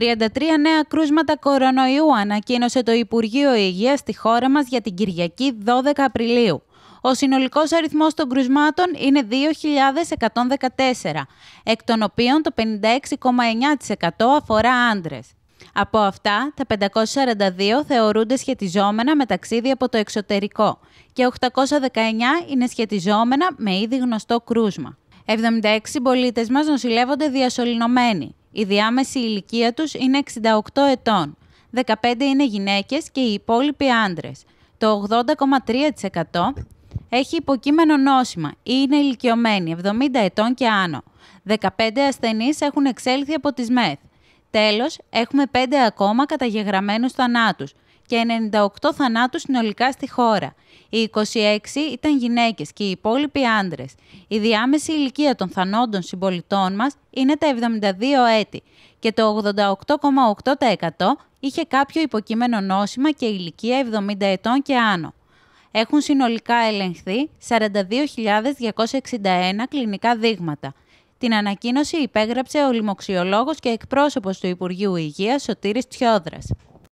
33 νέα κρούσματα κορονοϊού ανακοίνωσε το Υπουργείο Υγείας στη χώρα μας για την Κυριακή 12 Απριλίου. Ο συνολικός αριθμός των κρουσμάτων είναι 2.114, εκ των οποίων το 56,9% αφορά άντρες. Από αυτά, τα 542 θεωρούνται σχετιζόμενα με ταξίδι από το εξωτερικό και 819 είναι σχετιζόμενα με ήδη γνωστό κρούσμα. 76 πολίτες μας νοσηλεύονται διασωληνωμένοι. Η διάμεση ηλικία τους είναι 68 ετών. 15 είναι γυναίκες και οι υπόλοιποι άντρες. Το 80,3% έχει υποκείμενο νόσημα ή είναι ηλικιωμένοι 70 ετών και άνω. 15 ασθενείς έχουν εξέλθει από τις ΜΕΘ. Τέλος, έχουμε 5 ακόμα καταγεγραμμένους θανάτους και 98 θανάτους συνολικά στη χώρα. Οι 26 ήταν γυναίκες και οι υπόλοιποι άντρες. Η διάμεση ηλικία των θανόντων συμπολιτών μας είναι τα 72 έτη και το 88,8% είχε κάποιο υποκείμενο νόσημα και ηλικία 70 ετών και άνω. Έχουν συνολικά ελεγχθεί 42.261 κλινικά δείγματα. Την ανακοίνωση υπέγραψε ο λοιμοξιολόγος και εκπρόσωπος του Υπουργείου Υγείας Σωτήρης Τιόδρας.